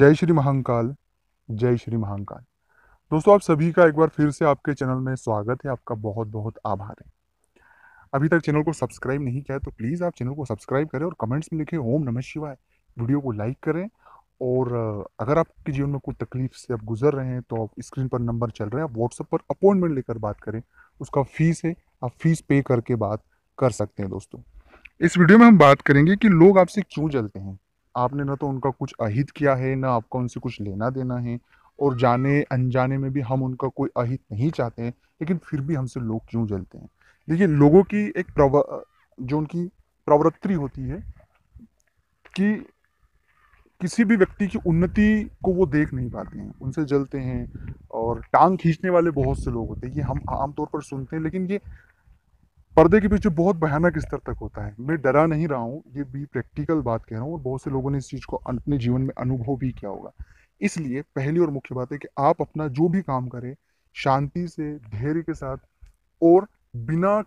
जय श्री महाकाल जय श्री महाकाल दोस्तों आप सभी का एक बार फिर से आपके चैनल में स्वागत है आपका बहुत बहुत आभार है अभी तक चैनल को सब्सक्राइब नहीं किया तो प्लीज़ आप चैनल को सब्सक्राइब करें और कमेंट्स में लिखें ओम नमः शिवाय वीडियो को लाइक करें और अगर आपके जीवन में कोई तकलीफ से आप गुजर रहे हैं तो आप स्क्रीन पर नंबर चल रहे हैं आप व्हाट्सअप पर अपॉइंटमेंट लेकर बात करें उसका फ़ीस है आप फीस पे करके बात कर सकते हैं दोस्तों इस वीडियो में हम बात करेंगे कि लोग आपसे क्यों जलते हैं आपने ना तो उनका कुछ अहित किया है ना आपका उनसे कुछ लेना देना है और जाने अनजाने में भी हम उनका कोई अहित नहीं चाहते हैं लेकिन फिर भी हमसे लोग क्यों जलते हैं देखिए लोगों की एक प्रव जो उनकी प्रवृत्ति होती है कि किसी भी व्यक्ति की उन्नति को वो देख नहीं पाते हैं उनसे जलते हैं और टांग खींचने वाले बहुत से लोग होते हैं ये हम आमतौर पर सुनते हैं लेकिन ये पर्दे के पीछे बहुत भयानक स्तर तक होता है मैं डरा नहीं रहा हूँ ये भी प्रैक्टिकल बात कह रहा हूँ और बहुत से लोगों ने इस चीज़ को अपने जीवन में अनुभव भी किया होगा इसलिए पहली और मुख्य बात है कि आप अपना जो भी काम करें शांति से धैर्य के साथ और बिना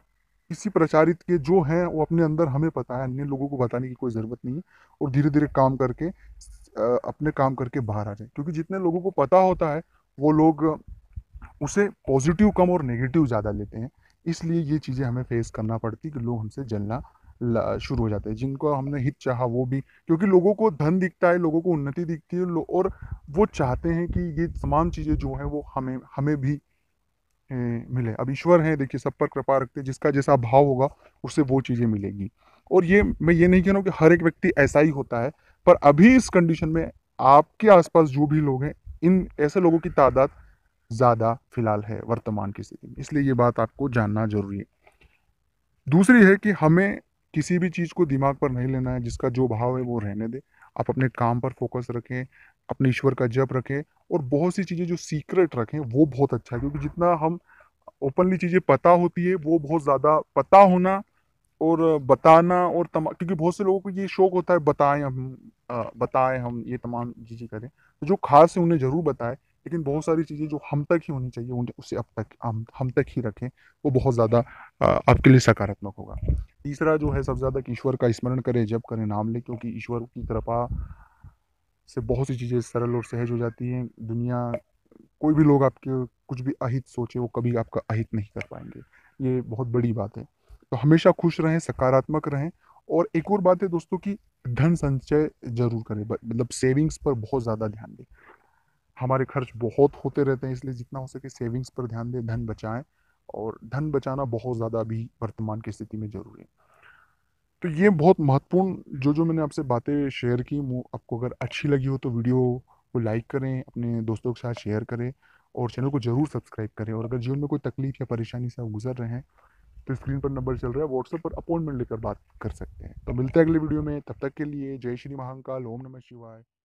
किसी प्रचारित के जो हैं वो अपने अंदर हमें पता है अन्य लोगों को बताने की कोई ज़रूरत नहीं है और धीरे धीरे काम करके अपने काम करके बाहर आ जाए क्योंकि जितने लोगों को पता होता है वो लोग उसे पॉजिटिव कम और नेगेटिव ज़्यादा लेते हैं इसलिए ये चीज़ें हमें फेस करना पड़ती कि लोग हमसे जलना शुरू हो जाते हैं जिनको हमने हित चाहा वो भी क्योंकि लोगों को धन दिखता है लोगों को उन्नति दिखती है और वो चाहते हैं कि ये तमाम चीज़ें जो हैं वो हमें हमें भी मिले अब ईश्वर हैं देखिए सब पर कृपा रखते जिसका जैसा भाव होगा उससे वो चीज़ें मिलेगी और ये मैं ये नहीं कह रहा हूँ कि हर एक व्यक्ति ऐसा ही होता है पर अभी इस कंडीशन में आपके आसपास जो भी लोग हैं इन ऐसे लोगों की तादाद ज़्यादा फिलहाल है वर्तमान की स्थिति में इसलिए ये बात आपको जानना जरूरी है दूसरी है कि हमें किसी भी चीज़ को दिमाग पर नहीं लेना है जिसका जो भाव है वो रहने दें आप अपने काम पर फोकस रखें अपने ईश्वर का जप रखें और बहुत सी चीज़ें जो सीक्रेट रखें वो बहुत अच्छा है क्योंकि जितना हम ओपनली चीज़ें पता होती है वो बहुत ज़्यादा पता होना और बताना और तमाम क्योंकि बहुत से लोगों को ये शौक होता है बताएं हम बताएं हम ये तमाम चीज़ें करें तो जो खास है उन्हें ज़रूर बताएं लेकिन बहुत सारी चीज़ें जो हम तक ही होनी चाहिए उन्हें उसे अब तक हम हम तक ही रखें वो बहुत ज़्यादा आपके लिए सकारात्मक होगा तीसरा जो है सबसे ज़्यादा कि ईश्वर का स्मरण करें जब करें नाम लें क्योंकि ईश्वर की कृपा से बहुत सी चीज़ें सरल और सहज हो जाती हैं दुनिया कोई भी लोग आपके कुछ भी अहित सोचे वो कभी आपका अहित नहीं कर पाएंगे ये बहुत बड़ी बात है तो हमेशा खुश रहें सकारात्मक रहें और एक और बात है दोस्तों कि धन संचय जरूर करें मतलब सेविंग्स पर बहुत ज़्यादा ध्यान दें हमारे खर्च बहुत होते रहते हैं इसलिए जितना हो सके सेविंग्स पर ध्यान दें धन बचाएं और धन बचाना बहुत ज़्यादा अभी वर्तमान की स्थिति में ज़रूरी है तो ये बहुत महत्वपूर्ण जो जो मैंने आपसे बातें शेयर की वो आपको अगर अच्छी लगी हो तो वीडियो को लाइक करें अपने दोस्तों के साथ शेयर करें और चैनल को ज़रूर सब्सक्राइब करें और अगर जीवन में कोई तकलीफ या परेशानी से आप गुजर रहे हैं तो स्क्रीन पर नंबर चल रहा है व्हाट्सएप पर अपॉइंटमेंट लेकर बात कर सकते हैं तो मिलते हैं अगले वीडियो में तब तक के लिए जय श्री महाकाल ओम नमः शिवाय